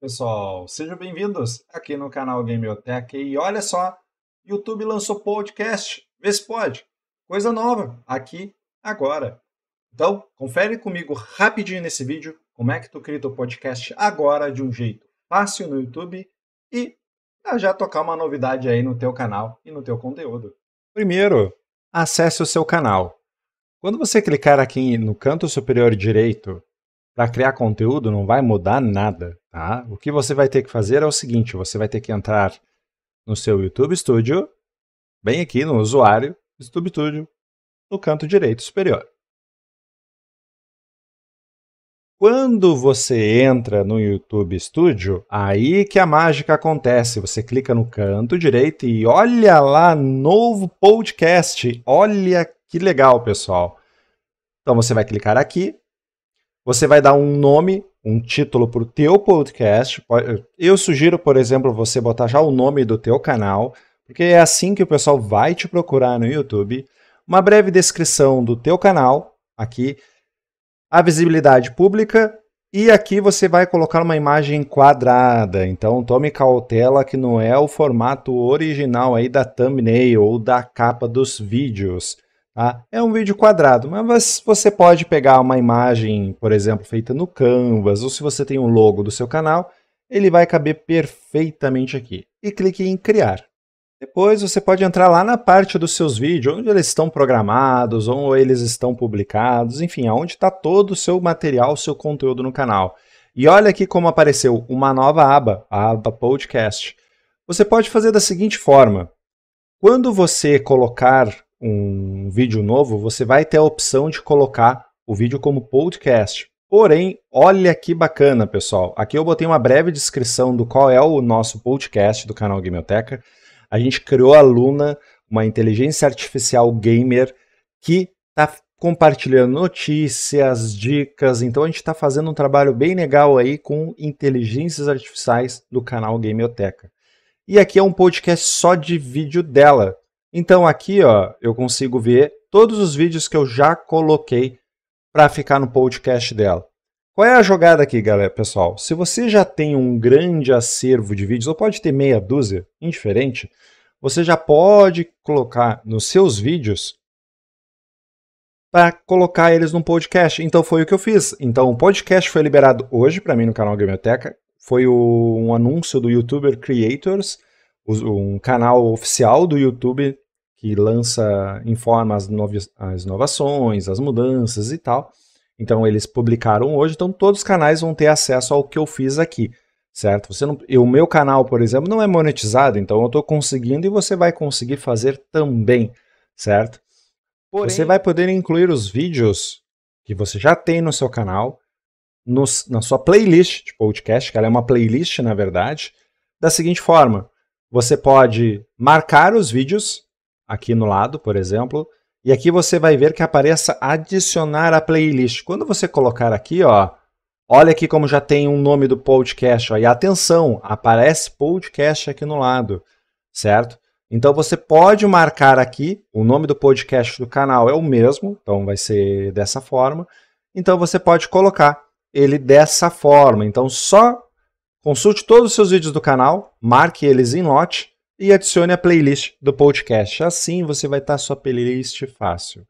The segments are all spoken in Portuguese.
pessoal, sejam bem-vindos aqui no canal Gameoteca e olha só, YouTube lançou podcast, vê se pode, coisa nova, aqui, agora. Então, confere comigo rapidinho nesse vídeo como é que tu cria teu podcast agora de um jeito fácil no YouTube e já tocar uma novidade aí no teu canal e no teu conteúdo. Primeiro, acesse o seu canal. Quando você clicar aqui no canto superior direito para criar conteúdo, não vai mudar nada. Tá? O que você vai ter que fazer é o seguinte: você vai ter que entrar no seu YouTube Studio, bem aqui no usuário YouTube Studio, no canto direito superior. Quando você entra no YouTube Studio, aí que a mágica acontece. Você clica no canto direito e olha lá, novo podcast. Olha que legal, pessoal. Então você vai clicar aqui você vai dar um nome, um título para o teu podcast. Eu sugiro, por exemplo, você botar já o nome do teu canal, porque é assim que o pessoal vai te procurar no YouTube. Uma breve descrição do teu canal aqui, a visibilidade pública e aqui você vai colocar uma imagem quadrada. Então tome cautela que não é o formato original aí da thumbnail ou da capa dos vídeos. Tá? É um vídeo quadrado, mas você pode pegar uma imagem, por exemplo, feita no Canvas, ou se você tem um logo do seu canal, ele vai caber perfeitamente aqui. E clique em criar. Depois você pode entrar lá na parte dos seus vídeos, onde eles estão programados, onde eles estão publicados, enfim, aonde está todo o seu material, o seu conteúdo no canal. E olha aqui como apareceu uma nova aba, a aba Podcast. Você pode fazer da seguinte forma. Quando você colocar um vídeo novo, você vai ter a opção de colocar o vídeo como podcast. Porém, olha que bacana, pessoal. Aqui eu botei uma breve descrição do qual é o nosso podcast do canal Gameoteca. A gente criou a Luna, uma inteligência artificial gamer que está compartilhando notícias, dicas. Então a gente está fazendo um trabalho bem legal aí com inteligências artificiais do canal Gameoteca. E aqui é um podcast só de vídeo dela. Então aqui ó, eu consigo ver todos os vídeos que eu já coloquei para ficar no podcast dela. Qual é a jogada aqui, galera, pessoal? Se você já tem um grande acervo de vídeos, ou pode ter meia dúzia, indiferente, você já pode colocar nos seus vídeos para colocar eles no podcast. Então foi o que eu fiz. Então o podcast foi liberado hoje para mim no canal Gameoteca. Foi o, um anúncio do YouTuber Creators, um canal oficial do YouTube que lança, informa as, as inovações, as mudanças e tal. Então eles publicaram hoje, então todos os canais vão ter acesso ao que eu fiz aqui, certo? Você não, e o meu canal, por exemplo, não é monetizado, então eu estou conseguindo e você vai conseguir fazer também, certo? Porém, você vai poder incluir os vídeos que você já tem no seu canal, no, na sua playlist de podcast, que ela é uma playlist na verdade, da seguinte forma: você pode marcar os vídeos aqui no lado, por exemplo, e aqui você vai ver que apareça adicionar a playlist. Quando você colocar aqui, ó, olha aqui como já tem um nome do podcast, ó, e atenção, aparece podcast aqui no lado, certo? Então você pode marcar aqui, o nome do podcast do canal é o mesmo, então vai ser dessa forma. Então você pode colocar ele dessa forma. Então só consulte todos os seus vídeos do canal, marque eles em lote e adicione a playlist do podcast. Assim você vai estar sua playlist fácil.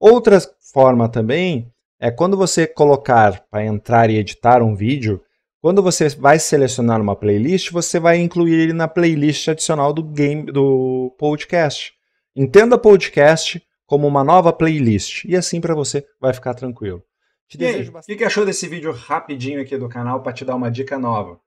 Outra forma também é quando você colocar para entrar e editar um vídeo, quando você vai selecionar uma playlist, você vai incluir ele na playlist adicional do game do podcast. Entenda podcast como uma nova playlist e assim para você vai ficar tranquilo. Te e aí, o que achou desse vídeo rapidinho aqui do canal para te dar uma dica nova?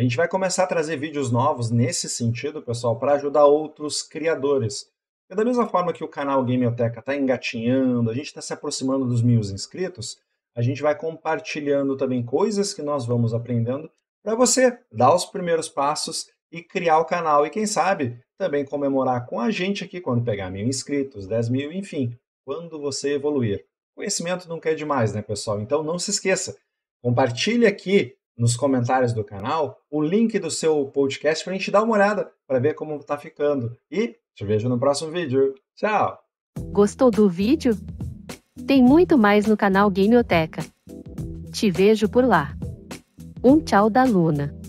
A gente vai começar a trazer vídeos novos nesse sentido, pessoal, para ajudar outros criadores. E da mesma forma que o canal Gameoteca está engatinhando, a gente está se aproximando dos mil inscritos, a gente vai compartilhando também coisas que nós vamos aprendendo para você dar os primeiros passos e criar o canal. E quem sabe também comemorar com a gente aqui quando pegar mil inscritos, dez mil, enfim, quando você evoluir. Conhecimento não quer é demais, né, pessoal? Então não se esqueça, compartilhe aqui nos comentários do canal o link do seu podcast para a gente dar uma olhada para ver como está ficando. E te vejo no próximo vídeo. Tchau! Gostou do vídeo? Tem muito mais no canal Gameoteca. Te vejo por lá. Um tchau da Luna.